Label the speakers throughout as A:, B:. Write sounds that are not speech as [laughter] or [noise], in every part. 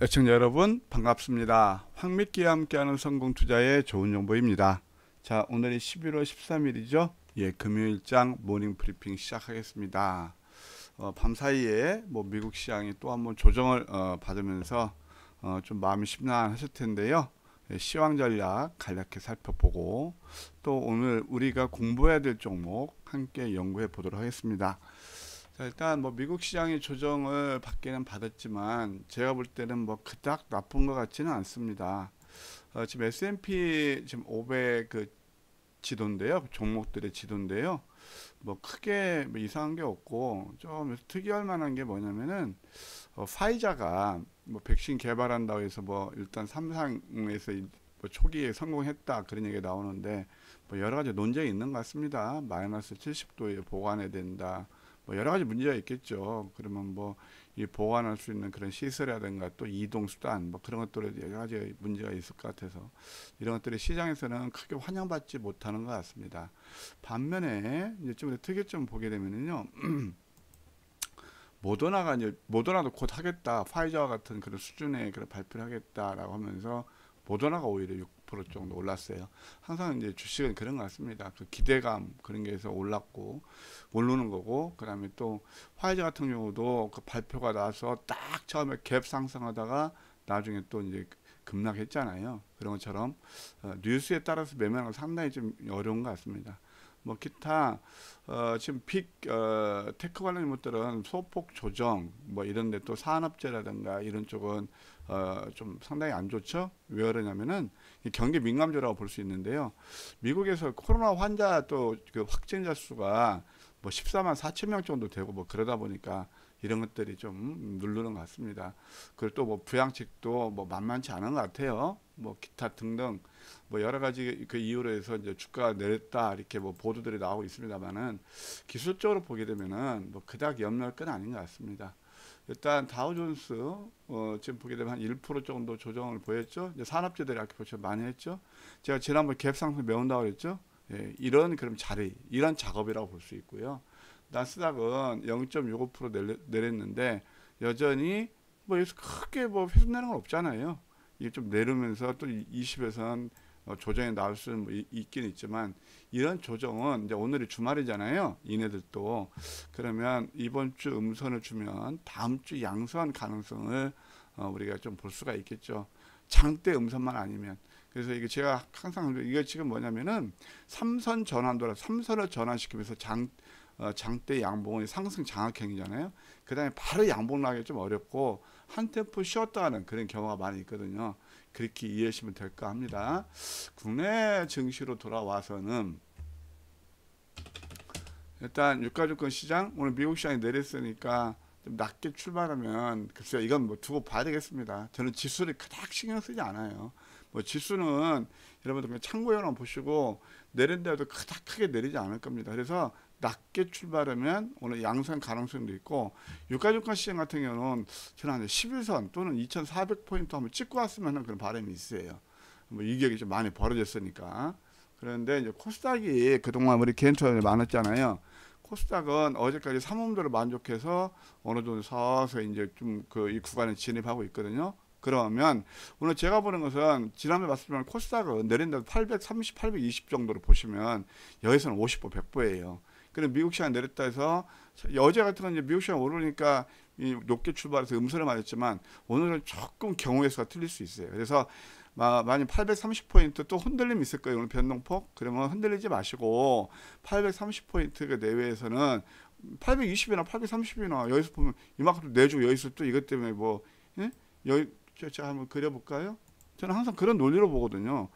A: 애청자 여러분 반갑습니다. 황미끼와 함께하는 성공투자의 좋은 정보입니다. 자 오늘이 11월 13일이죠. 예 금요일장 모닝 브리핑 시작하겠습니다. 어, 밤 사이에 뭐 미국 시장이 또 한번 조정을 어, 받으면서 어, 좀 마음이 심란하실 텐데요. 예, 시황 전략 간략히 살펴보고 또 오늘 우리가 공부해야 될 종목 함께 연구해 보도록 하겠습니다. 자, 일단 뭐 미국 시장의 조정을 받기는 받았지만 제가 볼 때는 뭐 그닥 나쁜 것 같지는 않습니다. 어, 지금 S&P 지금 500 그 지도인데요. 그 종목들의 지도인데요. 뭐 크게 뭐 이상한 게 없고 좀 특이할 만한 게 뭐냐면은 어, 파이자가 뭐 백신 개발한다고 해서 뭐 일단 삼상에서 뭐 초기에 성공했다 그런 얘기 나오는데 뭐 여러 가지 논쟁이 있는 것 같습니다. 마이너스 70도에 보관해야 된다. 뭐 여러 가지 문제가 있겠죠. 그러면 뭐 이 보관할 수 있는 그런 시설이라든가 또 이동 수단 뭐 그런 것들에 여러 가지 문제가 있을 것 같아서 이런 것들이 시장에서는 크게 환영받지 못하는 것 같습니다. 반면에 이제 좀 특이점 보게 되면요. [clears throat] 모더나가 이제 모더나도 곧 하겠다. 파이저와 같은 그런 수준의 그런 발표를 하겠다라고 하면서 모더나가 오히려 40% 정도 올랐어요. 항상 이제 주식은 그런 것 같습니다. 그 기대감 그런 게있 올랐고 모르는 거고 그다음에 또 화이자 같은 경우도 그 발표가 나서 딱 처음에 갭 상승하다가 나중에 또 이제 급락했잖아요. 그런 것처럼 어, 뉴스에 따라서 매매는 상당히 좀 어려운 것 같습니다. 뭐 기타 어, 지금 빅 어, 테크 관련 것들은 소폭 조정 뭐 이런데 또 산업재라든가 이런 쪽은 어, 좀 상당히 안 좋죠. 왜 그러냐면은 경기 민감조라고 볼 수 있는데요. 미국에서 코로나 환자 또 그 확진자 수가 뭐 14만 4천 명 정도 되고 뭐 그러다 보니까 이런 것들이 좀 누르는 것 같습니다. 그리고 또 뭐 부양책도 뭐 만만치 않은 것 같아요. 뭐 기타 등등 뭐 여러 가지 그 이유로 해서 이제 주가가 내렸다 이렇게 뭐 보도들이 나오고 있습니다만은 기술적으로 보게 되면은 뭐 그닥 염려할 건 아닌 것 같습니다. 일단 다우존스 어, 지금 보게 되면 한 1% 정도 조정을 보였죠. 이제 산업재들이 아까 보시면 많이 했죠. 제가 지난번 갭 상승 매운다고 그랬죠. 예, 이런 그럼 자리, 이런 작업이라고 볼 수 있고요. 나스닥은 0.65% 내렸는데 여전히 뭐 여기서 크게 뭐 회수내는 건 없잖아요. 이게 좀 내리면서 또 20에서 한뭐 조정이 나올 수 뭐 있긴 있지만 이런 조정은 이제 오늘이 주말이잖아요. 이네들도 그러면 이번 주 음선을 주면 다음 주 양선 가능성을 어, 우리가 좀 볼 수가 있겠죠. 장대 음선만 아니면 그래서 이게 제가 항상 이게 지금 뭐냐면은 삼선 전환도라 삼선을 전환시키면서 장 어, 장대 양봉은 상승 장악형이잖아요. 그다음에 바로 양봉 나기 좀 어렵고 한 템포 쉬었다 하는 그런 경우가 많이 있거든요. 그렇게 이해하시면 될까 합니다. 국내 증시로 돌아와서는 일단 유가주권 시장 오늘 미국 시장이 내렸으니까 좀 낮게 출발하면 글쎄요 이건 뭐 두고 봐야 되겠습니다. 저는 지수를 그닥 신경 쓰지 않아요. 뭐 지수는 여러분들 그냥 참고용으로 보시고 내린다도 그닥 크게 내리지 않을 겁니다. 그래서 낮게 출발하면 오늘 양산 가능성도 있고 유가증권 시행 같은 경우는 지난 11선 또는 2,400포인트 한번 찍고 왔으면 하는 그런 바람이 있어요. 뭐 이격이 좀 많이 벌어졌으니까. 그런데 이제 코스닥이 그동안 우리 개인처럼 많았잖아요. 코스닥은 어제까지 삼음도를 만족해서 어느 정도 서서 이제 좀 그 이 구간에 진입하고 있거든요. 그러면 오늘 제가 보는 것은 지난번에 봤지만 코스닥은 내린다 830, 820 정도로 보시면 여기서는 50보 100보예요. 그래서 미국 시간 내렸다 해서 여제 같은 건 이제 미국 시간 오르니까 이 높게 출발해서 음소를 맞았지만 오늘은 조금 경우의 수가 틀릴 수 있어요. 그래서 만약 830포인트 또 흔들림 있을 거예요. 오늘 변동폭. 그러면 흔들리지 마시고 830포인트 그 내외에서는 820이나 830이나 여기서 보면 이만큼 내주고 여기서 또 이것 때문에 뭐 예? 여기 제가 한번 그려볼까요? 저는 항상 그런 논리로 보거든요.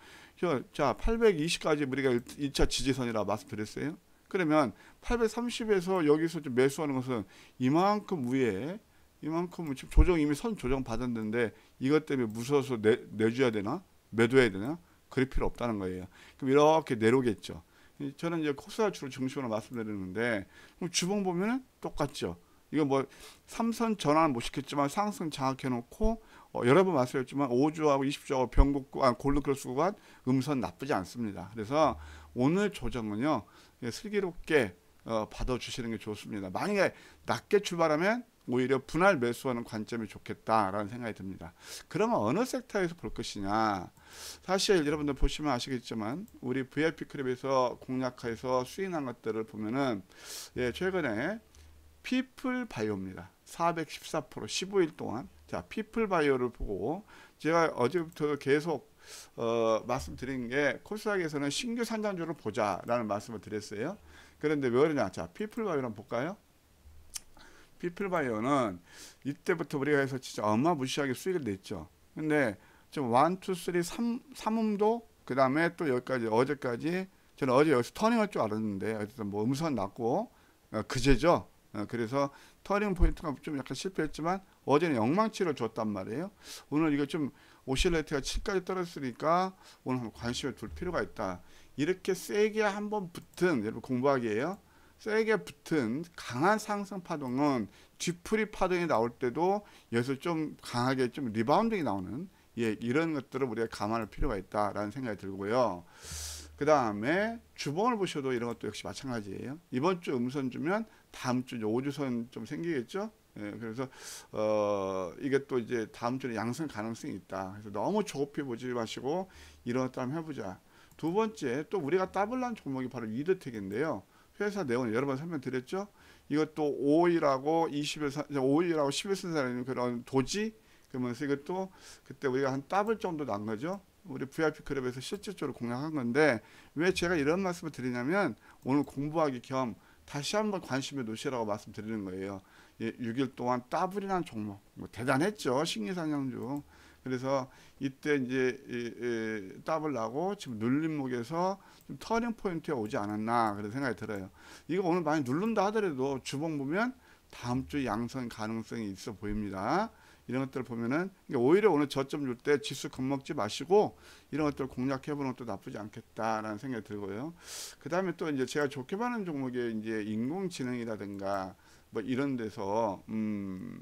A: 자, 820까지 우리가 1차 지지선이라 말씀드렸어요. 그러면 830에서 여기서 좀 매수하는 것은 이만큼 위에 이만큼 지금 조정 이미 선 조정 받았는데 이것 때문에 무서워서 내, 내줘야 되나 매도해야 되나 그럴 필요 없다는 거예요. 그럼 이렇게 내려오겠죠. 저는 이제 코스닥 주로 중심으로 말씀드리는데 주봉 보면은 똑같죠. 이거 뭐 삼선 전환 못 뭐 시켰지만 상승 장악해놓고 어, 여러 번 말씀드렸지만 5주하고 20주하고 병국 아, 골드크로스 구간 음선 나쁘지 않습니다. 그래서 오늘 조정은요 예, 슬기롭게 어, 받아주시는 게 좋습니다. 만약에 낮게 출발하면 오히려 분할 매수하는 관점이 좋겠다라는 생각이 듭니다. 그러면 어느 섹터에서 볼 것이냐? 사실 여러분들 보시면 아시겠지만 우리 VIP 클럽에서 공략해서 수익난 것들을 보면은 예, 최근에 피플 바이오입니다. 414% 15일 동안 자 피플 바이오를 보고 제가 어제부터 계속 어, 말씀드린 게 코스닥에서는 신규 상장주를 보자라는 말씀을 드렸어요. 그런데 왜 그러냐? 자, 피플바이오 한 볼까요? 피플바이오는 이때부터 우리가 해서 진짜 어마무시하게 수익을 냈죠. 근데 지금 1, 2, 3, 3음도 그 다음에 또 여기까지 어제까지 저는 어제 여기서 터닝할 줄 알았는데 어쨌든 뭐 음선 났고 어, 그제죠. 어, 그래서 터닝 포인트가 좀 약간 실패했지만 어제는 영망치를 줬단 말이에요. 오늘 이거 좀 오실레트가 7까지 떨어졌으니까 오늘 한번 관심을 둘 필요가 있다. 이렇게 세게 한번 붙은 여러분 공부하기에요. 세게 붙은 강한 상승 파동은 뒤풀이 파동이 나올 때도 여기서 좀 강하게 좀 리바운딩이 나오는 예, 이런 것들을 우리가 감안할 필요가 있다라는 생각이 들고요. 그 다음에 주봉을 보셔도 이런 것도 역시 마찬가지예요. 이번 주 음선 주면 다음 주5주선좀 생기겠죠? 예, 그래서 어, 이게 또 이제 다음 주에 양성 가능성이 있다. 그래서 너무 조급히 보지 마시고 이렇다 한 해보자. 두 번째 또 우리가 따블난 종목이 바로 위드텍인데요 회사 내용 여러 번 설명드렸죠. 이것도 5일하고 20일, 5일하고 10일 선사라는 그런 도지 그러면서 이것도 그때 우리가 한 따블 정도 난 거죠. 우리 VIP 클럽에서 실질적으로 공략한 건데 왜 제가 이런 말씀을 드리냐면 오늘 공부하기 겸 다시 한번 관심을 놓으시라고 말씀드리는 거예요. 6일 예, 동안 따블이라는 종목 뭐 대단했죠 식리상영주 그래서 이때 이제 따블 나고 지금 눌림목에서 좀 터닝 포인트에 오지 않았나 그런 생각이 들어요 이거 오늘 많이 눌른다 하더라도 주봉 보면 다음 주 양선 가능성이 있어 보입니다 이런 것들 을 보면은 오히려 오늘 저점 줄 때 지수 겁먹지 마시고 이런 것들 공략해보는 것도 나쁘지 않겠다라는 생각이 들고요. 그 다음에 또 이제 제가 좋게 봐는 종목에 이제 인공지능이라든가 뭐 이런 데서 음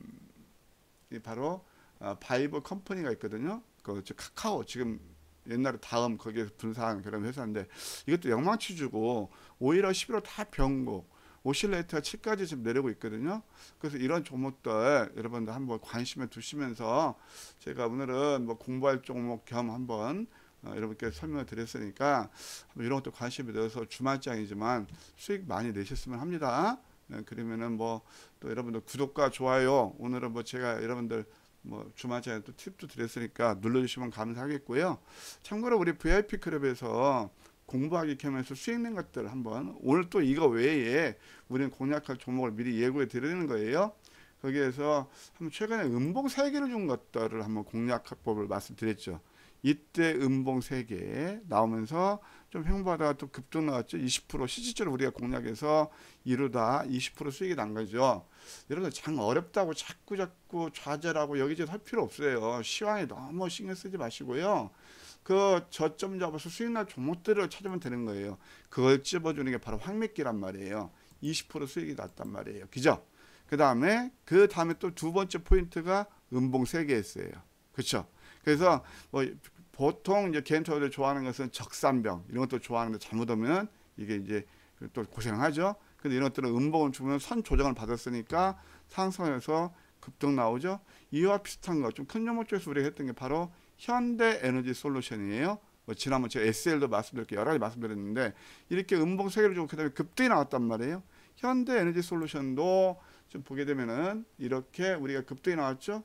A: 바로 아, 바이브 컴퍼니가 있거든요. 그 카카오 지금 옛날에 다음 거기에 분사한 그런 회사인데 이것도 영망치주고 5일월 11월 다 변곡 오실레이트가 7까지 지금 내려고 있거든요. 그래서 이런 종목들 여러분들 한번 관심에 두시면서 제가 오늘은 뭐 공부할 종목 겸 한번 어, 여러분께 설명을 드렸으니까 이런 것도 관심이 되어서 주말장이지만 수익 많이 내셨으면 합니다. 네, 그러면은 뭐 또 여러분들 구독과 좋아요 오늘은 뭐 제가 여러분들 뭐 주말에 또 팁도 드렸으니까 눌러주시면 감사하겠고요. 참고로 우리 VIP 클럽에서 공부하기 캠에서 수익낸 것들 한번 오늘 또 이거 외에 우리는 공략할 종목을 미리 예고해 드리는 거예요. 거기에서 한번 최근에 음봉 세개를준 것들을 한번 공략학법을 말씀드렸죠. 이때 음봉 3개 나오면서 좀 횡보하다가 또 급등 나왔죠. 20% 시지절 우리가 공략해서 이루다 20% 수익이 난 거죠. 여러분들 장 어렵다고 자꾸 자꾸 좌절하고 여기저기 할 필요 없어요. 시황에 너무 신경 쓰지 마시고요. 그 저점 잡아서 수익날 종목들을 찾으면 되는 거예요. 그걸 집어주는 게 바로 황매기란 말이에요. 20% 수익이 났단 말이에요. 그죠? 그 다음에 그 다음에 또 두 번째 포인트가 음봉 3개였어요. 그렇죠? 그래서 뭐 보통 이제 개인적으로 좋아하는 것은 적산병 이런 것도 좋아하는데 잘못하면 이게 이제 또 고생하죠. 근데 이런 것들은 음봉을 주면 선 조정을 받았으니까 상승해서 급등 나오죠. 이와 비슷한 것 좀큰 종목 쪽에서 우리가 했던 게 바로 현대 에너지 솔루션이에요. 뭐 지난번 제가 SL도 말씀드렸고 여러 가지 말씀드렸는데 이렇게 음봉 세 개를 주고 그다음에 급등이 나왔단 말이에요. 현대 에너지 솔루션도 좀 보게 되면은 이렇게 우리가 급등이 나왔죠.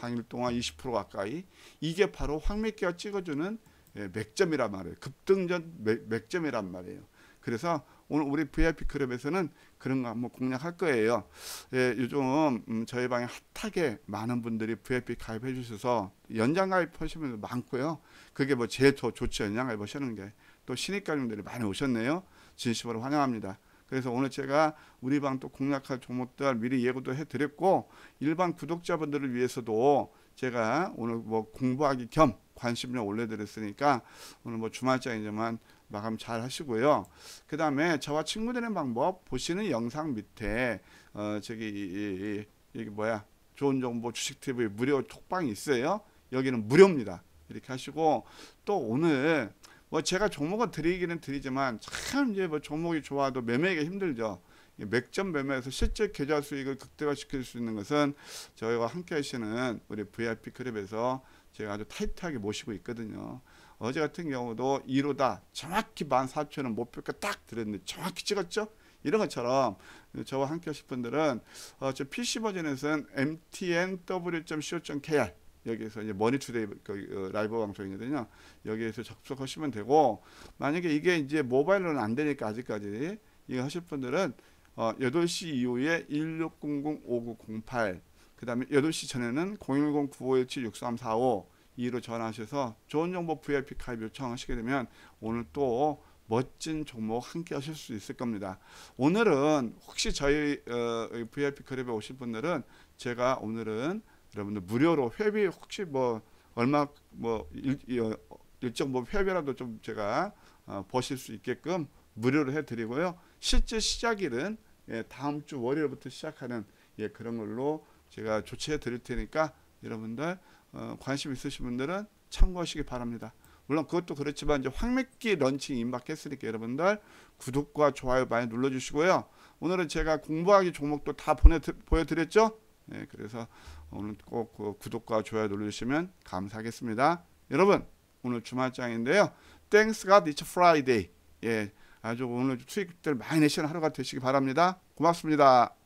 A: 당일 동안 20% 가까이 이게 바로 황맥기가 찍어주는 예, 맥점이란 말이에요. 급등전 맥, 점이란 말이에요. 그래서 오늘 우리 VIP 클럽에서는 그런 거 한번 공략할 거예요. 예, 요즘 음, 저희 방에 핫하게 많은 분들이 VIP 가입해 주셔서 연장 가입하시면 많고요. 그게 뭐 제일 더 좋죠. 연장 가입하시는 게. 또 신입 가입들이 많이 오셨네요. 진심으로 환영합니다. 그래서 오늘 제가 우리 방 또 공략할 종목들 미리 예고도 해드렸고 일반 구독자분들을 위해서도 제가 오늘 뭐 공부하기 겸 관심을 올려드렸으니까 오늘 뭐 주말장이지만 마감 잘 하시고요. 그 다음에 저와 친구 되는 방법 보시는 영상 밑에 어 저기 이, 이, 뭐야 좋은 정보 주식 TV 무료 톡방이 있어요. 여기는 무료입니다. 이렇게 하시고 또 오늘 뭐 제가 종목을 드리기는 드리지만 참 이제 뭐 종목이 좋아도 매매가 힘들죠. 맥점 매매에서 실제 계좌 수익을 극대화시킬 수 있는 것은 저희와 함께 하시는 우리 VIP 클럽에서 제가 아주 타이트하게 모시고 있거든요. 어제 같은 경우도 1호다 정확히 14,000원 목표가 딱 들었는데 정확히 찍었죠? 이런 것처럼 저와 함께 하실 분들은 어, 저 PC 버전에서는 mtnw.co.kr 여기에서 이제 머니투데이 그, 어, 라이브 방송이거든요. 여기에서 접속하시면 되고 만약에 이게 이제 모바일로는 안 되니까 아직까지 이거 하실 분들은 어, 8시 이후에 1600-5908그 다음에 8시 전에는 010-9517-6345로 전화하셔서 좋은 정보 VIP 가입 요청하시게 되면 오늘 또 멋진 종목 함께 하실 수 있을 겁니다. 오늘은 혹시 저희 어, VIP 클럽에 오실 분들은 제가 오늘은 여러분들 무료로 회비 혹시 뭐 얼마 뭐 일, 어, 일정 뭐 회비라도 좀 제가 어, 보실 수 있게끔 무료로 해드리고요. 실제 시작일은 예, 다음 주 월요일부터 시작하는 예, 그런 걸로 제가 조치해 드릴 테니까 여러분들 어, 관심 있으신 분들은 참고하시기 바랍니다. 물론 그것도 그렇지만 이제 황맥기 런칭 임박했으니까 여러분들 구독과 좋아요 많이 눌러주시고요. 오늘은 제가 공부하기 종목도 다 보내 보여드렸죠. 네, 그래서 오늘 꼭그 구독과 좋아요 눌러주시면 감사하겠습니다. 여러분 오늘 주말장인데요. Thanks God it's Friday. 예, 아주 오늘 수익들 많이 내시는 하루가 되시기 바랍니다. 고맙습니다.